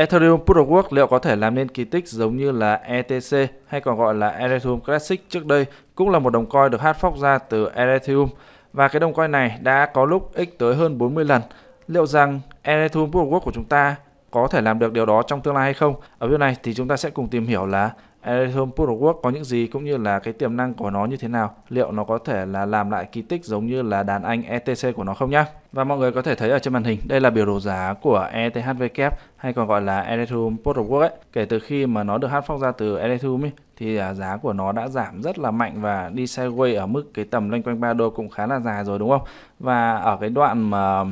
Ethereum Proof of Work liệu có thể làm nên kỳ tích giống như là ETC hay còn gọi là Ethereum Classic trước đây cũng là một đồng coin được hát phóc ra từ Ethereum và cái đồng coin này đã có lúc x tới hơn 40 lần. Liệu rằng Ethereum Proof of Work của chúng ta có thể làm được điều đó trong tương lai hay không? Ở video này thì chúng ta sẽ cùng tìm hiểu là Ethereum ờ, Quốc có những gì cũng như là cái tiềm năng của nó như thế nào, liệu nó có thể là làm lại kỳ tích giống như là đàn anh ETC của nó không nhá. Và mọi người có thể thấy ở trên màn hình, đây là biểu đồ giá của ethv ETHW hay còn gọi là Ethereum Protocol ấy. Kể từ khi mà nó được hát phóc ra từ Ethereum ấy, thì à, giá của nó đã giảm rất là mạnh và đi sideways ở mức cái tầm loanh quanh 3 đô cũng khá là dài rồi đúng không? Và ở cái đoạn mà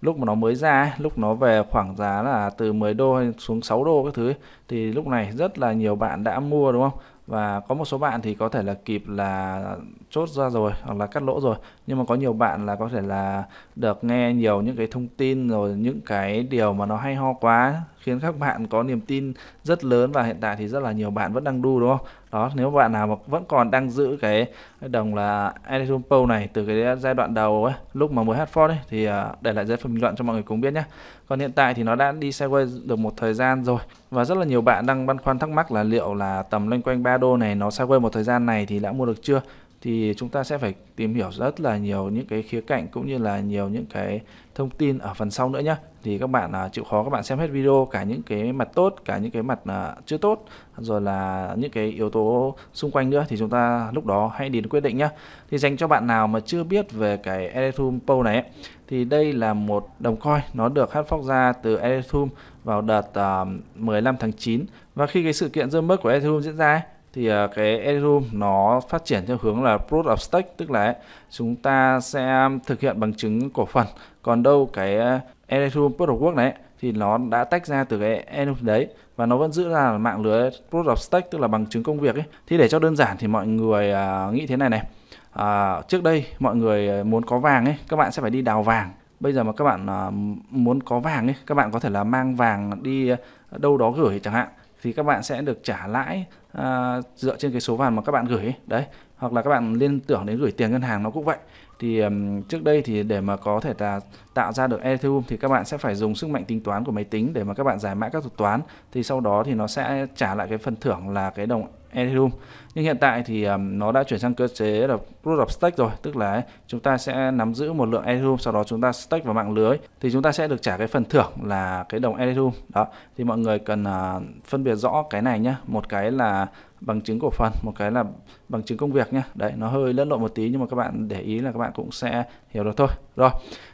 lúc mà nó mới ra ấy, lúc nó về khoảng giá là từ 10 đô xuống 6 đô các thứ ấy, thì lúc này rất là nhiều bạn đã mua đúng không và có một số bạn thì có thể là kịp là chốt ra rồi hoặc là cắt lỗ rồi nhưng mà có nhiều bạn là có thể là được nghe nhiều những cái thông tin rồi những cái điều mà nó hay ho quá khiến các bạn có niềm tin rất lớn và hiện tại thì rất là nhiều bạn vẫn đang đu đúng không đó nếu bạn nào mà vẫn còn đang giữ cái đồng là Ethereum Pro này từ cái giai đoạn đầu ấy lúc mà mới hát Ford ấy thì à, để lại dưới phần bình luận cho mọi người cùng biết nhé còn hiện tại thì nó đã đi sideways được một thời gian rồi và rất là nhiều bạn đang băn khoăn thắc mắc là liệu là tầm loanh quanh ba đô này nó sideways một thời gian này thì đã mua được chưa thì chúng ta sẽ phải tìm hiểu rất là nhiều những cái khía cạnh cũng như là nhiều những cái thông tin ở phần sau nữa nhé thì các bạn à, chịu khó các bạn xem hết video cả những cái mặt tốt cả những cái mặt à, chưa tốt rồi là những cái yếu tố xung quanh nữa thì chúng ta lúc đó hãy đến quyết định nhé thì dành cho bạn nào mà chưa biết về cái Ethereum Pool này thì đây là một đồng coin nó được phát phóc ra từ Ethereum vào đợt à, 15 tháng 9 và khi cái sự kiện rơi mất của Ethereum diễn ra ấy, thì à, cái Ethereum nó phát triển theo hướng là proof of stake tức là chúng ta sẽ thực hiện bằng chứng cổ phần còn đâu cái à, Ethereum proof of work này thì nó đã tách ra từ cái Ethereum đấy và nó vẫn giữ ra là mạng lưới proof of stake tức là bằng chứng công việc ấy thì để cho đơn giản thì mọi người à, nghĩ thế này này à, trước đây mọi người muốn có vàng ấy các bạn sẽ phải đi đào vàng bây giờ mà các bạn muốn có vàng ấy các bạn có thể là mang vàng đi đâu đó gửi chẳng hạn thì các bạn sẽ được trả lãi à, dựa trên cái số vàng mà các bạn gửi đấy hoặc là các bạn liên tưởng đến gửi tiền ngân hàng nó cũng vậy thì um, trước đây thì để mà có thể là tạo ra được Ethereum thì các bạn sẽ phải dùng sức mạnh tính toán của máy tính để mà các bạn giải mã các thuật toán thì sau đó thì nó sẽ trả lại cái phần thưởng là cái đồng Ethereum nhưng hiện tại thì um, nó đã chuyển sang cơ chế là proof of stake rồi tức là chúng ta sẽ nắm giữ một lượng Ethereum sau đó chúng ta stake vào mạng lưới thì chúng ta sẽ được trả cái phần thưởng là cái đồng Ethereum đó thì mọi người cần uh, phân biệt rõ cái này nhé một cái là bằng chứng cổ phần một cái là bằng chứng công việc nhé đấy nó hơi lẫn lộn một tí nhưng mà các bạn để ý là các bạn cũng sẽ hiểu được thôi rồi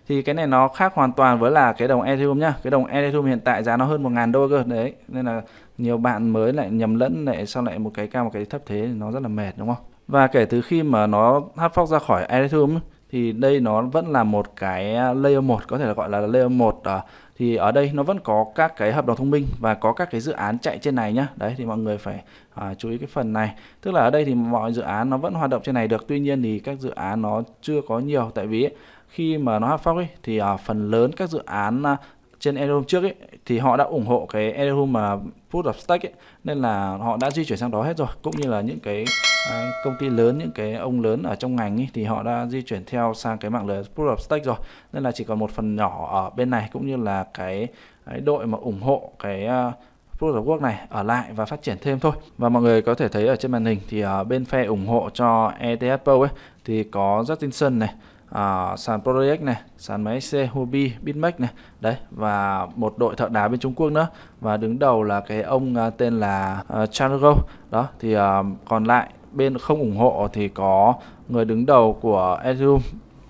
thì cái này nó khác hoàn toàn với là cái đồng Ethereum nhá cái đồng Ethereum hiện tại giá nó hơn 1.000 đô cơ đấy nên là nhiều bạn mới lại nhầm lẫn lại sau lại một cái cao một cái thấp thế nó rất là mệt đúng không và kể từ khi mà nó hát phóc ra khỏi Ethereum thì đây nó vẫn là một cái layer 1 có thể là gọi là layer 1 à, thì ở đây nó vẫn có các cái hợp đồng thông minh và có các cái dự án chạy trên này nhá đấy thì mọi người phải à, chú ý cái phần này tức là ở đây thì mọi dự án nó vẫn hoạt động trên này được tuy nhiên thì các dự án nó chưa có nhiều tại vì ấy, khi mà nó hát phóc ấy thì à, phần lớn các dự án à, trên Ethereum trước ấy, thì họ đã ủng hộ cái Ethereum mà Proof of Stake ấy, nên là họ đã di chuyển sang đó hết rồi cũng như là những cái à, công ty lớn những cái ông lớn ở trong ngành ấy, thì họ đã di chuyển theo sang cái mạng lưới Proof of Stake rồi nên là chỉ còn một phần nhỏ ở bên này cũng như là cái, cái đội mà ủng hộ cái à, Proof of Work này ở lại và phát triển thêm thôi và mọi người có thể thấy ở trên màn hình thì uh, bên phe ủng hộ cho ETH Pro ấy thì có Justin Sun này uh, sàn project này, sàn máy xe Hubi, Bitmex này, đấy và một đội thợ đá bên Trung Quốc nữa và đứng đầu là cái ông uh, tên là uh, à, Chango. Đó thì uh, còn lại bên không ủng hộ thì có người đứng đầu của Ethereum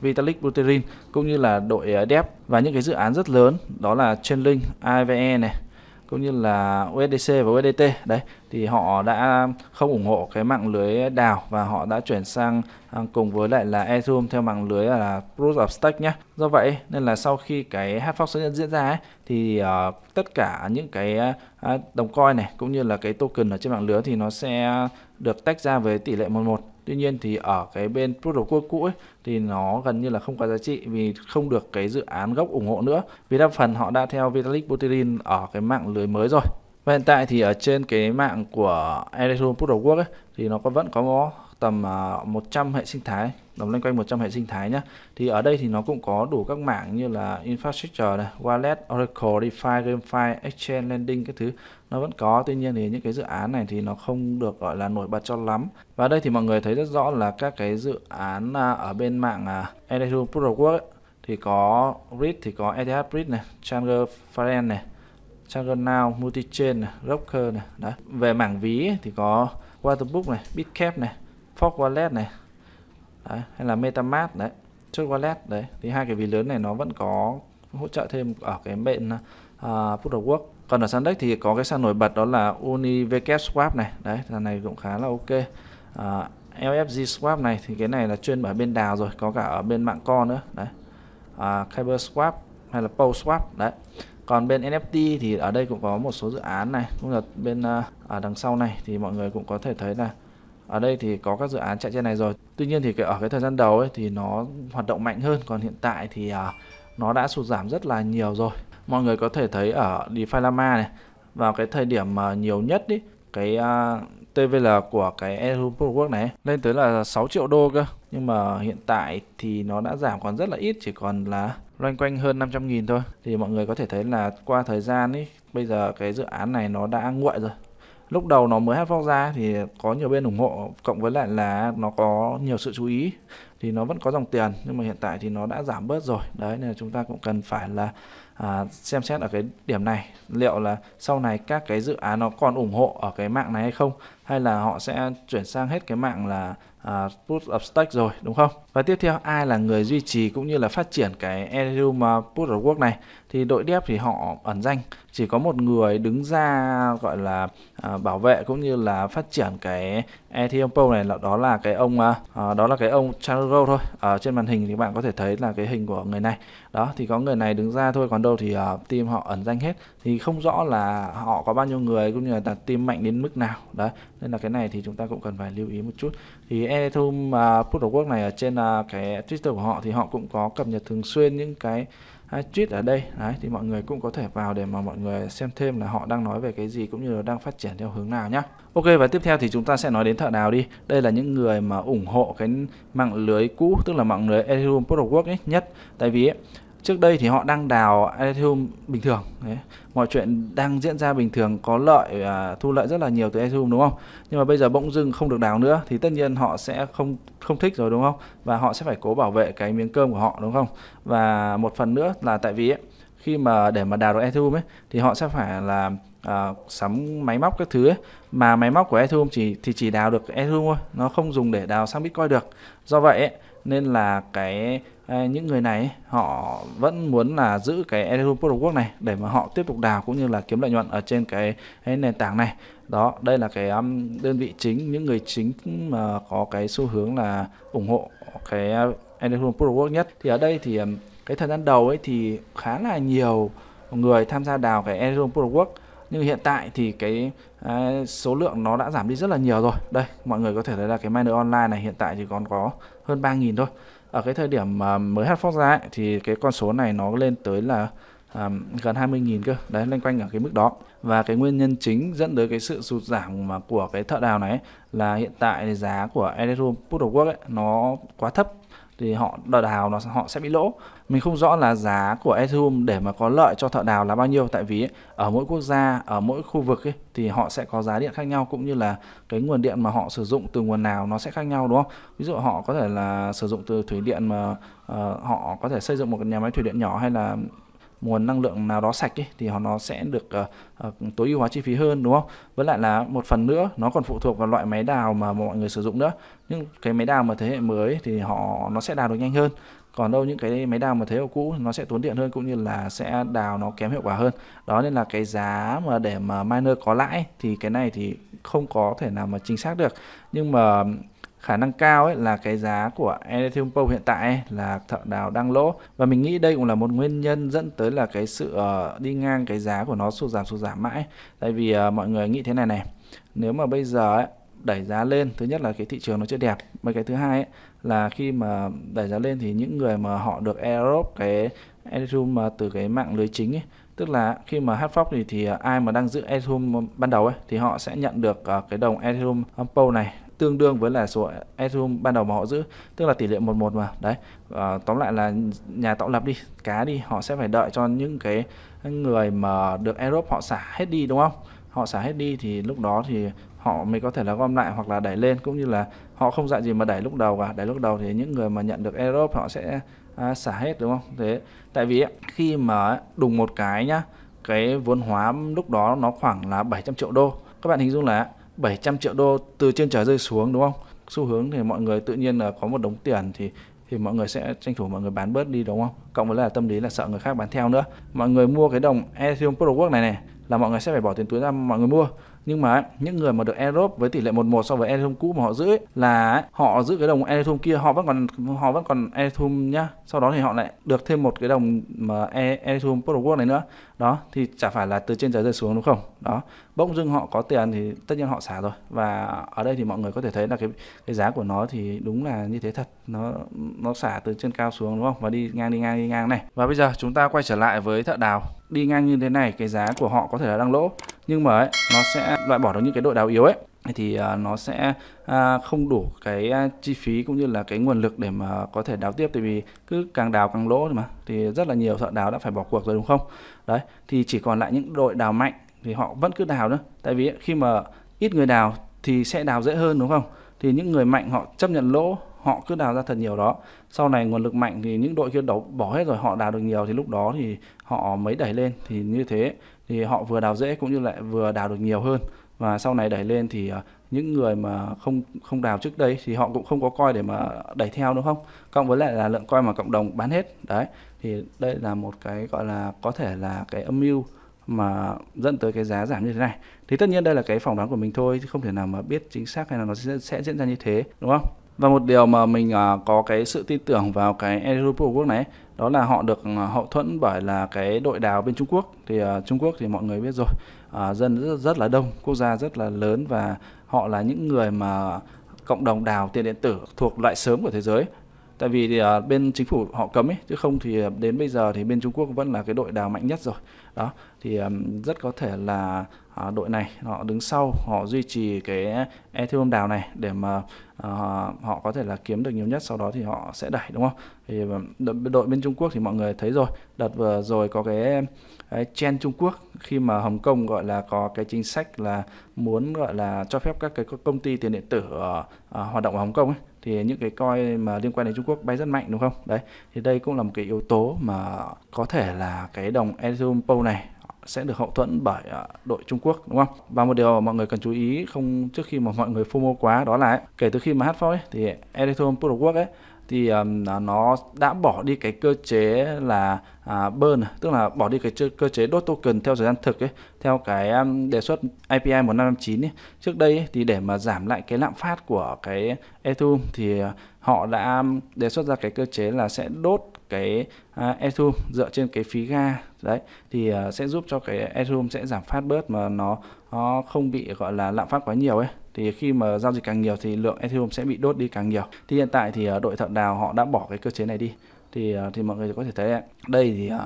Vitalik Buterin cũng như là đội DEP và những cái dự án rất lớn đó là Chainlink, AVE này, cũng như là USDC và USDT đấy thì họ đã không ủng hộ cái mạng lưới đào và họ đã chuyển sang à, cùng với lại là Ethereum theo mạng lưới là Proof of Stake nhé. Do vậy nên là sau khi cái HFox xuất diễn ra ấy, thì uh, tất cả những cái uh, đồng coin này cũng như là cái token ở trên mạng lưới thì nó sẽ được tách ra với tỷ lệ 11 Tuy nhiên thì ở cái bên Proof of Work cũ ấy, thì nó gần như là không có giá trị vì không được cái dự án gốc ủng hộ nữa. Vì đa phần họ đã theo Vitalik Buterin ở cái mạng lưới mới rồi. Và hiện tại thì ở trên cái mạng của Ethereum Proof of Work ấy, thì nó có vẫn có tầm 100 à, hệ sinh thái đóng loanh quanh 100 hệ sinh thái nhé thì ở đây thì nó cũng có đủ các mảng như là infrastructure này, wallet, oracle, DeFi, GameFi, exchange, lending các thứ nó vẫn có tuy nhiên thì những cái dự án này thì nó không được gọi là nổi bật cho lắm và đây thì mọi người thấy rất rõ là các cái dự án à, ở bên mạng à, Ethereum protocol thì có Bridge thì có ETH Bridge này, Chandler Faren này, Chandler Now, Multichain này, Rocker này, đấy. Về mảng ví thì có Waterbook này, Bitcap này, Fork Wallet này, đấy, hay là metamask đấy chốt wallet đấy thì hai cái ví lớn này nó vẫn có hỗ trợ thêm ở cái mệnh uh, Put of Work còn ở Sandex thì có cái sàn nổi bật đó là UniVK Swap này đấy sàn này cũng khá là ok uh, ờ, LFG Swap này thì cái này là chuyên ở bên đào rồi có cả ở bên mạng con nữa đấy uh, Kyber Swap hay là Post Swap đấy còn bên NFT thì ở đây cũng có một số dự án này cũng là bên uh, ở đằng sau này thì mọi người cũng có thể thấy là ở đây thì có các dự án chạy trên này rồi tuy nhiên thì cái, ở cái thời gian đầu ấy thì nó hoạt động mạnh hơn còn hiện tại thì à, nó đã sụt giảm rất là nhiều rồi mọi người có thể thấy ở DeFi Lama này vào cái thời điểm mà nhiều nhất ý, cái à, TVL của cái Ethereum Work này lên tới là 6 triệu đô cơ nhưng mà hiện tại thì nó đã giảm còn rất là ít chỉ còn là loanh quanh hơn 500 nghìn thôi thì mọi người có thể thấy là qua thời gian ấy bây giờ cái dự án này nó đã nguội rồi lúc đầu nó mới hát phong ra thì có nhiều bên ủng hộ cộng với lại là nó có nhiều sự chú ý thì nó vẫn có dòng tiền nhưng mà hiện tại thì nó đã giảm bớt rồi đấy nên là chúng ta cũng cần phải là à, xem xét ở cái điểm này liệu là sau này các cái dự án nó còn ủng hộ ở cái mạng này hay không hay là họ sẽ chuyển sang hết cái mạng là uh, à, put of stake rồi đúng không? Và tiếp theo ai là người duy trì cũng như là phát triển cái Ethereum à, put of work này thì đội dev thì họ ẩn danh chỉ có một người đứng ra gọi là uh, bảo vệ cũng như là phát triển cái Ethereum pool này là đó là cái ông uh, đó là cái ông Charles Gold thôi. Ở uh, trên màn hình thì bạn có thể thấy là cái hình của người này. Đó thì có người này đứng ra thôi còn đâu thì uh, team họ ẩn danh hết thì không rõ là họ có bao nhiêu người cũng như là team mạnh đến mức nào. Đấy nên là cái này thì chúng ta cũng cần phải lưu ý một chút thì Ethereum uh, Proof of Work này ở trên uh, cái Twitter của họ thì họ cũng có cập nhật thường xuyên những cái uh, tweet ở đây đấy thì mọi người cũng có thể vào để mà mọi người xem thêm là họ đang nói về cái gì cũng như là đang phát triển theo hướng nào nhá Ok và tiếp theo thì chúng ta sẽ nói đến thợ đào đi đây là những người mà ủng hộ cái mạng lưới cũ tức là mạng lưới Ethereum Proof of Work ấy nhất tại vì ấy, trước đây thì họ đang đào Ethereum bình thường đấy. mọi chuyện đang diễn ra bình thường có lợi à, thu lợi rất là nhiều từ Ethereum đúng không nhưng mà bây giờ bỗng dưng không được đào nữa thì tất nhiên họ sẽ không không thích rồi đúng không và họ sẽ phải cố bảo vệ cái miếng cơm của họ đúng không và một phần nữa là tại vì ấy, khi mà để mà đào được Ethereum ấy thì họ sẽ phải là à, sắm máy móc các thứ ấy. mà máy móc của Ethereum chỉ thì chỉ đào được Ethereum thôi nó không dùng để đào sang Bitcoin được do vậy ấy, nên là cái Ờ, những người này họ vẫn muốn là giữ cái Ethereum Protocol này để mà họ tiếp tục đào cũng như là kiếm lợi nhuận ở trên cái, cái nền tảng này đó đây là cái um, đơn vị chính những người chính mà ờ, có cái xu hướng là ủng hộ cái Ethereum uh, Protocol nhất thì ở đây thì um, cái thời gian đầu ấy thì khá là nhiều người tham gia đào cái Ethereum Protocol. nhưng hiện tại thì cái à, số lượng nó đã giảm đi rất là nhiều rồi đây mọi người có thể thấy là cái miner online này hiện tại chỉ còn có hơn 3.000 thôi ở cái thời điểm mà mới hát Fox ra ấy, thì cái con số này nó lên tới là um, gần 20.000 cơ đấy loanh quanh ở cái mức đó và cái nguyên nhân chính dẫn tới cái sự sụt giảm mà của cái thợ đào này ấy, là hiện tại giá của Ethereum Proof of Work ấy, nó quá thấp thì họ đào nó họ sẽ bị lỗ mình không rõ là giá của Ethereum để mà có lợi cho thợ đào là bao nhiêu tại vì ở mỗi quốc gia ở mỗi khu vực ấy, thì họ sẽ có giá điện khác nhau cũng như là cái nguồn điện mà họ sử dụng từ nguồn nào nó sẽ khác nhau đúng không ví dụ họ có thể là sử dụng từ thủy điện mà uh, họ có thể xây dựng một nhà máy thủy điện nhỏ hay là nguồn năng lượng nào đó sạch ấy, thì nó sẽ được uh, uh, tối ưu hóa chi phí hơn đúng không? Với lại là một phần nữa nó còn phụ thuộc vào loại máy đào mà mọi người sử dụng nữa. Nhưng cái máy đào mà thế hệ mới thì họ nó sẽ đào được nhanh hơn. Còn đâu những cái máy đào mà thế hệ cũ nó sẽ tốn điện hơn cũng như là sẽ đào nó kém hiệu quả hơn. Đó nên là cái giá mà để mà miner có lãi thì cái này thì không có thể nào mà chính xác được. Nhưng mà khả năng cao ấy là cái giá của Ethereum Pool hiện tại ấy, là thợ đào đang lỗ và mình nghĩ đây cũng là một nguyên nhân dẫn tới là cái sự ờ, đi ngang cái giá của nó sụt giảm sụt giảm mãi tại vì ờ, mọi người nghĩ thế này này nếu mà bây giờ ấy, đẩy giá lên thứ nhất là cái thị trường nó chưa đẹp mà cái thứ hai ấy, là khi mà đẩy giá lên thì những người mà họ được airdrop cái Ethereum từ cái mạng lưới chính ấy, tức là khi mà hát phóc thì thì ờ, ai mà đang giữ Ethereum ban đầu ấy thì họ sẽ nhận được cái đồng Ethereum Ampo này tương đương với là số Ethereum ban đầu mà họ giữ tức là tỷ lệ 11 mà đấy à, tóm lại là nhà tạo lập đi cá đi họ sẽ phải đợi cho những cái người mà được Europe họ xả hết đi đúng không họ xả hết đi thì lúc đó thì họ mới có thể là gom lại hoặc là đẩy lên cũng như là họ không dạy gì mà đẩy lúc đầu cả đẩy lúc đầu thì những người mà nhận được Europe họ sẽ à, xả hết đúng không thế tại vì khi mà đùng một cái nhá cái vốn hóa lúc đó nó khoảng là 700 triệu đô các bạn hình dung là 700 triệu đô từ trên trời rơi xuống đúng không? Xu hướng thì mọi người tự nhiên là có một đống tiền thì thì mọi người sẽ tranh thủ mọi người bán bớt đi đúng không? Cộng với là tâm lý là sợ người khác bán theo nữa. Mọi người mua cái đồng Ethereum Protocol này này là mọi người sẽ phải bỏ tiền túi ra mọi người mua. Nhưng mà những người mà được Europe với tỷ lệ 11 so với Ethereum cũ mà họ giữ ấy, là họ giữ cái đồng Ethereum kia họ vẫn còn họ vẫn còn Ethereum nhá. Sau đó thì họ lại được thêm một cái đồng mà e-, Ethereum Protocol này nữa đó thì chả phải là từ trên trời rơi xuống đúng không đó bỗng dưng họ có tiền thì tất nhiên họ xả rồi và ở đây thì mọi người có thể thấy là cái cái giá của nó thì đúng là như thế thật nó nó xả từ trên cao xuống đúng không và đi ngang đi ngang đi ngang này và bây giờ chúng ta quay trở lại với thợ đào đi ngang như thế này cái giá của họ có thể là đang lỗ nhưng mà ấy, nó sẽ loại bỏ được những cái đội đào yếu ấy thì à, nó sẽ à, không đủ cái à, chi phí cũng như là cái nguồn lực để mà có thể đào tiếp tại vì cứ càng đào càng lỗ mà thì rất là nhiều thợ đào đã phải bỏ cuộc rồi đúng không đấy thì chỉ còn lại những đội đào mạnh thì họ vẫn cứ đào nữa tại vì khi mà ít người đào thì sẽ đào dễ hơn đúng không thì những người mạnh họ chấp nhận lỗ họ cứ đào ra thật nhiều đó sau này nguồn lực mạnh thì những đội kia đấu bỏ hết rồi họ đào được nhiều thì lúc đó thì họ mới đẩy lên thì như thế thì họ vừa đào dễ cũng như lại vừa đào được nhiều hơn và sau này đẩy lên thì à, những người mà không không đào trước đây thì họ cũng không có coi để mà đẩy theo đúng không cộng với lại là lượng coi mà cộng đồng bán hết đấy thì đây là một cái gọi là có thể là cái âm mưu mà dẫn tới cái giá giảm như thế này thì tất nhiên đây là cái phỏng đoán của mình thôi chứ không thể nào mà biết chính xác hay là nó sẽ, sẽ diễn ra như thế đúng không và một điều mà mình à, có cái sự tin tưởng vào cái Europa Quốc này đó là họ được à, hậu thuẫn bởi là cái đội đào bên Trung Quốc thì uh, Trung Quốc thì mọi người biết rồi uh, dân rất, rất là đông quốc gia rất là lớn và họ là những người mà cộng đồng đào tiền điện tử thuộc loại sớm của thế giới tại vì thì à, bên chính phủ họ cấm ấy chứ không thì à, đến bây giờ thì bên Trung Quốc vẫn là cái đội đào mạnh nhất rồi đó thì à, rất có thể là à, đội này họ đứng sau họ duy trì cái Ethereum đào này để mà à, họ có thể là kiếm được nhiều nhất sau đó thì họ sẽ đẩy đúng không thì à, đội bên Trung Quốc thì mọi người thấy rồi đợt vừa rồi có cái Chen Trung Quốc khi mà Hồng Kông gọi là có cái chính sách là muốn gọi là cho phép các cái công ty tiền điện tử uh, uh, hoạt động ở Hồng Kông ấy thì những cái coin mà liên quan đến Trung Quốc bay rất mạnh đúng không? Đấy, thì đây cũng là một cái yếu tố mà có thể là cái đồng Ethereum Pool này sẽ được hậu thuẫn bởi à, đội Trung Quốc đúng không? Và một điều mà mọi người cần chú ý không trước khi mà mọi người FOMO quá đó là ấy, kể từ khi mà hát phó thì Ethereum Pool of ấy thì um, nó đã bỏ đi cái cơ chế là à, burn tức là bỏ đi cái cơ chế đốt token theo thời gian thực ấy theo cái um, đề xuất API 1559 ấy. trước đây ấy, thì để mà giảm lại cái lạm phát của cái Ethereum thì à, họ đã đề xuất ra cái cơ chế là sẽ đốt cái uh, Ethereum dựa trên cái phí ga đấy thì uh, sẽ giúp cho cái Ethereum sẽ giảm phát bớt mà nó nó không bị gọi là lạm phát quá nhiều ấy thì khi mà giao dịch càng nhiều thì lượng Ethereum sẽ bị đốt đi càng nhiều thì hiện tại thì à, đội thợ đào họ đã bỏ cái cơ chế này đi thì à, thì mọi người có thể thấy đây thì à,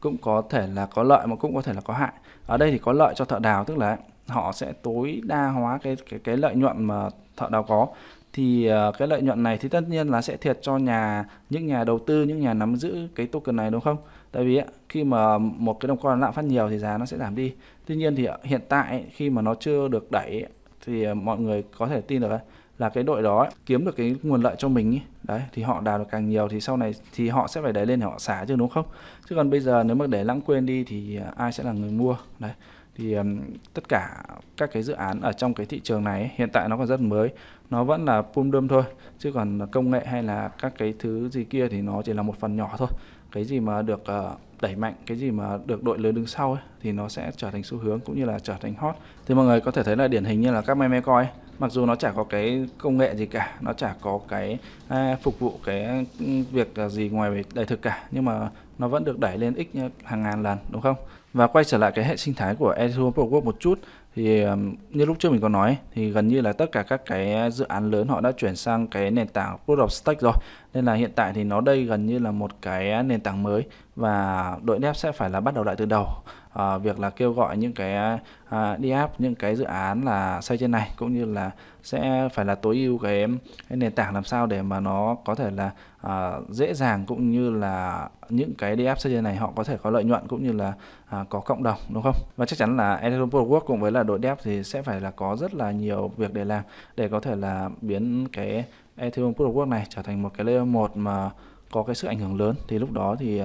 cũng có thể là có lợi mà cũng có thể là có hại ở đây thì có lợi cho thợ đào tức là họ sẽ tối đa hóa cái cái cái lợi nhuận mà thợ đào có thì cái lợi nhuận này thì tất nhiên là sẽ thiệt cho nhà những nhà đầu tư những nhà nắm giữ cái token này đúng không tại vì khi mà một cái đồng coin lạm phát nhiều thì giá nó sẽ giảm đi tuy nhiên thì hiện tại khi mà nó chưa được đẩy thì ờ, mọi người có thể tin được là cái đội đó kiếm được cái nguồn lợi cho mình đấy thì họ đào được càng nhiều thì sau này thì họ sẽ phải đẩy lên để họ xả chứ đúng không chứ còn bây giờ nếu mà để lãng quên đi thì ờ, ai sẽ là người mua đấy thì um, tất cả các cái dự án ở trong cái thị trường này hiện tại nó còn rất mới nó vẫn là pum đơm thôi chứ còn công nghệ hay là các cái thứ gì kia thì nó chỉ là một phần nhỏ thôi cái gì mà được uh, đẩy mạnh cái gì mà được đội lớn đứng sau ấy, thì nó sẽ trở thành xu hướng cũng như là trở thành hot thì mọi người có thể thấy là điển hình như là các meme coin, mặc dù nó chả có cái công nghệ gì cả nó chả có cái à, phục vụ cái việc ờ, gì ngoài đời thực cả nhưng mà nó vẫn được đẩy lên x hàng ngàn lần đúng không và quay trở lại cái hệ sinh thái của Ethereum Pro một chút thì như lúc trước mình có nói thì gần như là tất cả các cái dự án lớn họ đã chuyển sang cái nền tảng Proof of Stake rồi nên là hiện tại thì nó đây gần như là một cái nền tảng mới và đội dev sẽ phải là bắt đầu lại từ đầu à, việc là kêu gọi những cái à, đi áp những cái dự án là xây trên này cũng như là sẽ phải là tối ưu cái, cái nền tảng làm sao để mà nó có thể là à, dễ dàng cũng như là những cái đi áp xây trên này họ có thể có lợi nhuận cũng như là à, có cộng đồng đúng không và chắc chắn là Ethereum Pro Work cùng với là đội dev thì sẽ phải là có rất là nhiều việc để làm để có thể là biến cái Ethereum Pro này trở thành một cái layer 1 mà có cái sức ảnh hưởng lớn thì lúc đó thì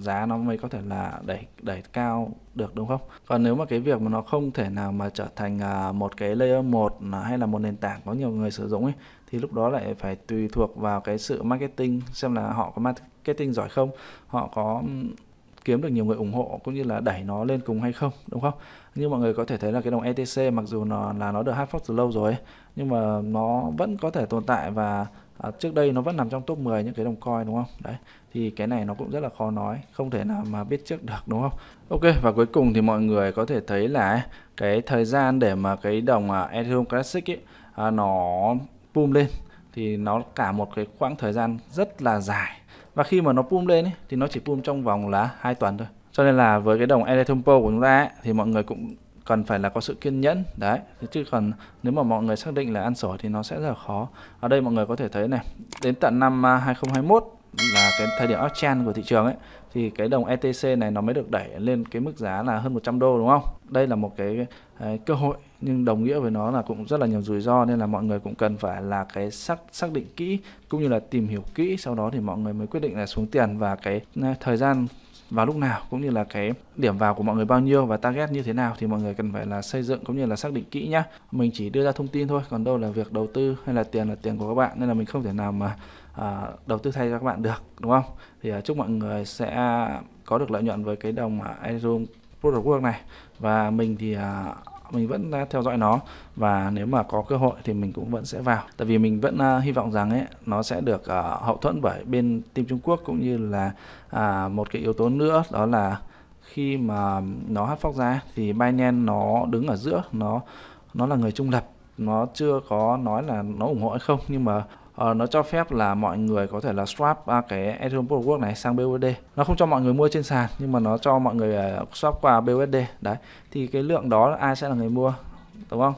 giá nó mới có thể là đẩy đẩy cao được đúng không? Còn nếu mà cái việc mà nó không thể nào mà trở thành à, một cái layer 1 à, hay là một nền tảng có nhiều người sử dụng ấy thì lúc đó lại phải tùy thuộc vào cái sự marketing xem là họ có marketing giỏi không, họ có kiếm được nhiều người ủng hộ cũng như là đẩy nó lên cùng hay không đúng không như mọi người có thể thấy là cái đồng ETC mặc dù nó là nó được hard fork từ lâu rồi ấy, nhưng mà nó vẫn có thể tồn tại và à, trước đây nó vẫn nằm trong top 10 những cái đồng coin đúng không đấy thì cái này nó cũng rất là khó nói không thể nào mà biết trước được đúng không ok và cuối cùng thì mọi người có thể thấy là cái thời gian để mà cái đồng à, Ethereum Classic ấy, à, nó boom lên thì nó cả một cái khoảng thời gian rất là dài và khi mà nó boom lên ấy, thì nó chỉ boom trong vòng là hai tuần thôi cho nên là với cái đồng Ethereum Pro của chúng ta ấy, thì mọi người cũng cần phải là có sự kiên nhẫn đấy chứ còn nếu mà mọi người xác định là ăn sổi thì nó sẽ rất là khó ở đây mọi người có thể thấy này đến tận năm 2021 à, là cái thời điểm uptrend của thị trường ấy thì cái đồng ETC này nó mới được đẩy lên cái mức giá là hơn 100 đô đúng không? Đây là một cái, cái à, cơ hội nhưng đồng nghĩa với nó là cũng rất là nhiều rủi ro nên là mọi người cũng cần phải là cái xác xác định kỹ cũng như là tìm hiểu kỹ sau đó thì mọi người mới quyết định là xuống tiền và cái à, thời gian vào lúc nào cũng như là cái điểm vào của mọi người bao nhiêu và target như thế nào thì mọi người cần phải là xây dựng cũng như là xác định kỹ nhá mình chỉ đưa ra thông tin thôi còn đâu là việc đầu tư hay là tiền là tiền của các bạn nên là mình không thể nào mà à, đầu tư thay cho các bạn được đúng không thì à, chúc mọi người sẽ có được lợi nhuận với cái đồng Ethereum à, Proof này và mình thì à, mình vẫn theo dõi nó và nếu mà có cơ hội thì mình cũng vẫn sẽ vào tại vì mình vẫn hy vọng rằng ấy nó sẽ được ờ, hậu thuẫn bởi bên team Trung Quốc cũng như là à, một cái yếu tố nữa đó là khi mà nó hát phóc ra thì Binance nó đứng ở giữa nó nó là người trung lập nó chưa có nói là nó ủng hộ hay không nhưng mà Ờ, nó cho phép là mọi người có thể là swap uh, cái Ethereum Proof này sang BUSD nó không cho mọi người mua trên sàn nhưng mà nó cho mọi người uh, swap qua BUSD đấy thì cái lượng đó ai sẽ là người mua đúng không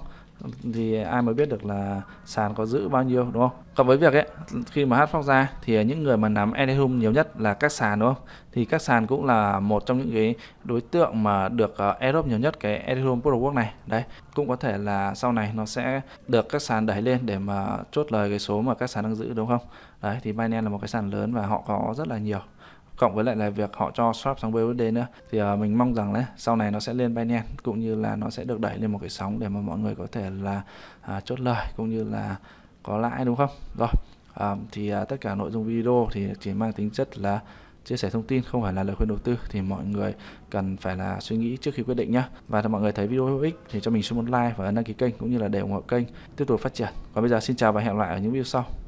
thì ai mới biết được là sàn có giữ bao nhiêu đúng không cộng với việc ấy khi mà hát phát ra thì những người mà nắm Ethereum nhiều nhất là các sàn đúng không thì các sàn cũng là một trong những cái đối tượng mà được ờ, airdrop nhiều nhất cái Ethereum Protocol này đấy cũng có thể là sau này nó sẽ được các sàn đẩy lên để mà chốt lời cái số mà các sàn đang giữ đúng không đấy thì Binance là một cái sàn lớn và họ có rất là nhiều cộng với lại là việc họ cho swap sang BUSD nữa thì uh, mình mong rằng đấy sau này nó sẽ lên Binance cũng như là nó sẽ được đẩy lên một cái sóng để mà mọi người có thể là uh, chốt lời cũng như là có lãi đúng không rồi uh, thì uh, tất cả nội dung video thì chỉ mang tính chất là chia sẻ thông tin không phải là lời khuyên đầu tư thì mọi người cần phải là suy nghĩ trước khi quyết định nhá và mọi người thấy video hữu ích thì cho mình xin một like và đăng ký kênh cũng như là để ủng hộ kênh tiếp tục phát triển còn bây giờ xin chào và hẹn lại ở những video sau